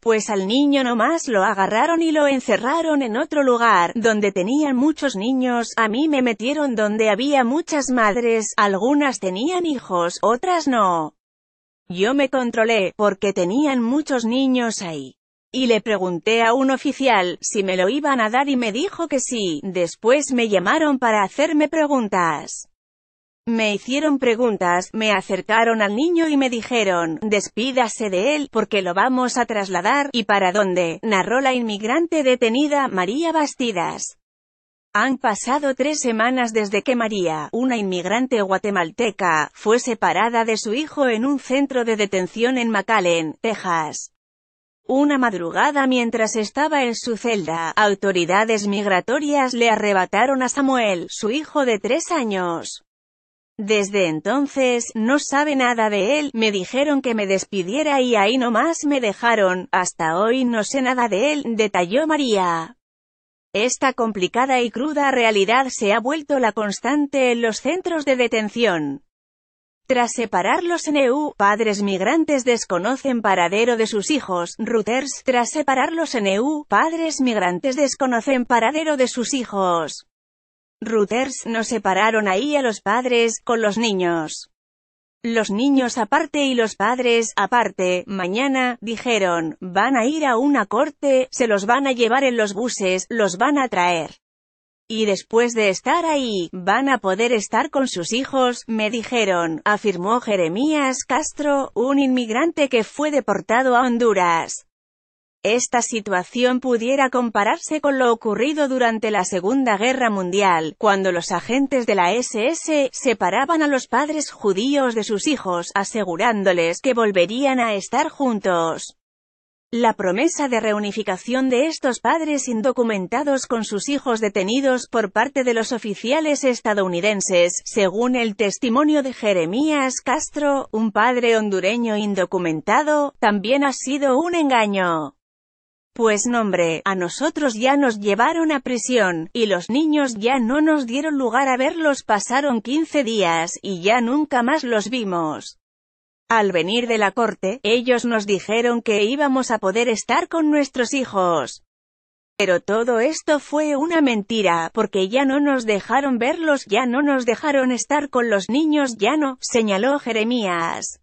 pues al niño nomás lo agarraron y lo encerraron en otro lugar, donde tenían muchos niños, a mí me metieron donde había muchas madres, algunas tenían hijos, otras no. Yo me controlé, porque tenían muchos niños ahí. Y le pregunté a un oficial, si me lo iban a dar y me dijo que sí, después me llamaron para hacerme preguntas. Me hicieron preguntas, me acercaron al niño y me dijeron, despídase de él, porque lo vamos a trasladar, y para dónde, narró la inmigrante detenida María Bastidas. Han pasado tres semanas desde que María, una inmigrante guatemalteca, fue separada de su hijo en un centro de detención en McAllen, Texas. Una madrugada mientras estaba en su celda, autoridades migratorias le arrebataron a Samuel, su hijo de tres años. Desde entonces, no sabe nada de él, me dijeron que me despidiera y ahí nomás me dejaron, hasta hoy no sé nada de él, detalló María. Esta complicada y cruda realidad se ha vuelto la constante en los centros de detención. Tras separarlos en EU, padres migrantes desconocen paradero de sus hijos, Reuters. Tras separarlos en EU, padres migrantes desconocen paradero de sus hijos. Reuters nos separaron ahí a los padres, con los niños. Los niños aparte y los padres, aparte, mañana, dijeron, van a ir a una corte, se los van a llevar en los buses, los van a traer. Y después de estar ahí, van a poder estar con sus hijos, me dijeron, afirmó Jeremías Castro, un inmigrante que fue deportado a Honduras. Esta situación pudiera compararse con lo ocurrido durante la Segunda Guerra Mundial, cuando los agentes de la SS separaban a los padres judíos de sus hijos, asegurándoles que volverían a estar juntos. La promesa de reunificación de estos padres indocumentados con sus hijos detenidos por parte de los oficiales estadounidenses, según el testimonio de Jeremías Castro, un padre hondureño indocumentado, también ha sido un engaño. Pues nombre, a nosotros ya nos llevaron a prisión, y los niños ya no nos dieron lugar a verlos pasaron 15 días, y ya nunca más los vimos. Al venir de la corte, ellos nos dijeron que íbamos a poder estar con nuestros hijos. Pero todo esto fue una mentira, porque ya no nos dejaron verlos, ya no nos dejaron estar con los niños, ya no, señaló Jeremías.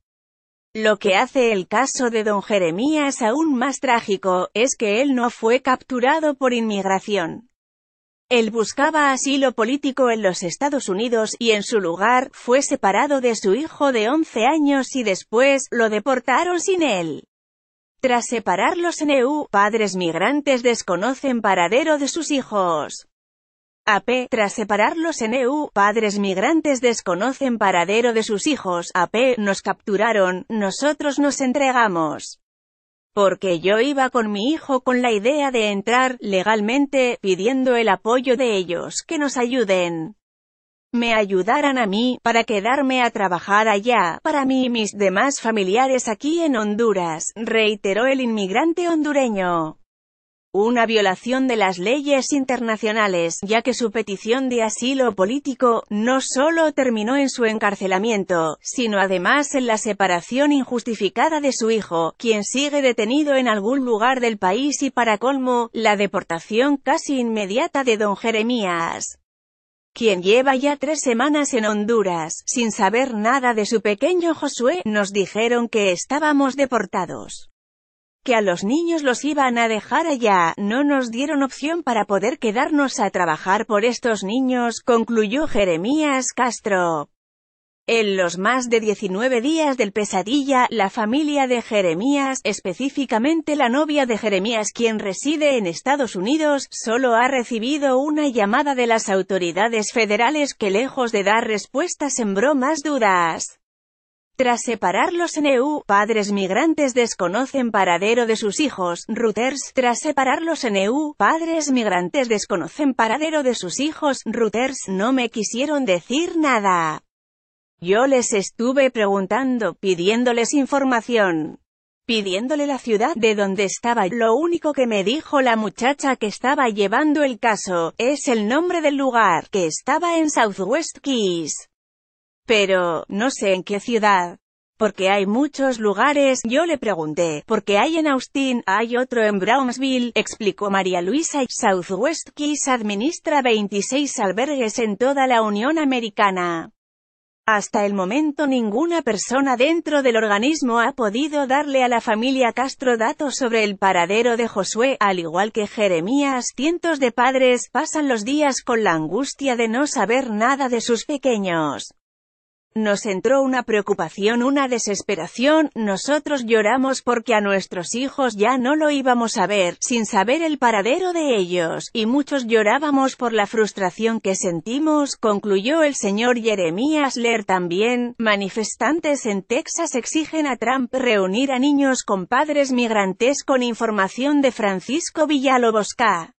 Lo que hace el caso de don Jeremías aún más trágico, es que él no fue capturado por inmigración. Él buscaba asilo político en los Estados Unidos, y en su lugar, fue separado de su hijo de 11 años y después, lo deportaron sin él. Tras separarlos en EU, padres migrantes desconocen paradero de sus hijos. AP, tras separarlos en EU, padres migrantes desconocen paradero de sus hijos, AP, nos capturaron, nosotros nos entregamos. Porque yo iba con mi hijo con la idea de entrar, legalmente, pidiendo el apoyo de ellos, que nos ayuden. Me ayudaran a mí, para quedarme a trabajar allá, para mí y mis demás familiares aquí en Honduras, reiteró el inmigrante hondureño una violación de las leyes internacionales, ya que su petición de asilo político, no solo terminó en su encarcelamiento, sino además en la separación injustificada de su hijo, quien sigue detenido en algún lugar del país y para colmo, la deportación casi inmediata de don Jeremías quien lleva ya tres semanas en Honduras, sin saber nada de su pequeño Josué, nos dijeron que estábamos deportados que a los niños los iban a dejar allá, no nos dieron opción para poder quedarnos a trabajar por estos niños, concluyó Jeremías Castro. En los más de 19 días del pesadilla, la familia de Jeremías, específicamente la novia de Jeremías quien reside en Estados Unidos, solo ha recibido una llamada de las autoridades federales que lejos de dar respuestas sembró más dudas. Tras separarlos en EU, padres migrantes desconocen paradero de sus hijos. Reuters. Tras separarlos en EU, padres migrantes desconocen paradero de sus hijos. Reuters. No me quisieron decir nada. Yo les estuve preguntando, pidiéndoles información. Pidiéndole la ciudad de donde estaba. Lo único que me dijo la muchacha que estaba llevando el caso, es el nombre del lugar, que estaba en Southwest Keys. Pero, no sé en qué ciudad. Porque hay muchos lugares, yo le pregunté, porque hay en Austin, hay otro en Brownsville, explicó María Luisa. Southwest Keys administra 26 albergues en toda la Unión Americana. Hasta el momento ninguna persona dentro del organismo ha podido darle a la familia Castro datos sobre el paradero de Josué, al igual que Jeremías, cientos de padres pasan los días con la angustia de no saber nada de sus pequeños. Nos entró una preocupación, una desesperación, nosotros lloramos porque a nuestros hijos ya no lo íbamos a ver, sin saber el paradero de ellos, y muchos llorábamos por la frustración que sentimos, concluyó el señor Jeremías Ler también. Manifestantes en Texas exigen a Trump reunir a niños con padres migrantes con información de Francisco Villalobosca.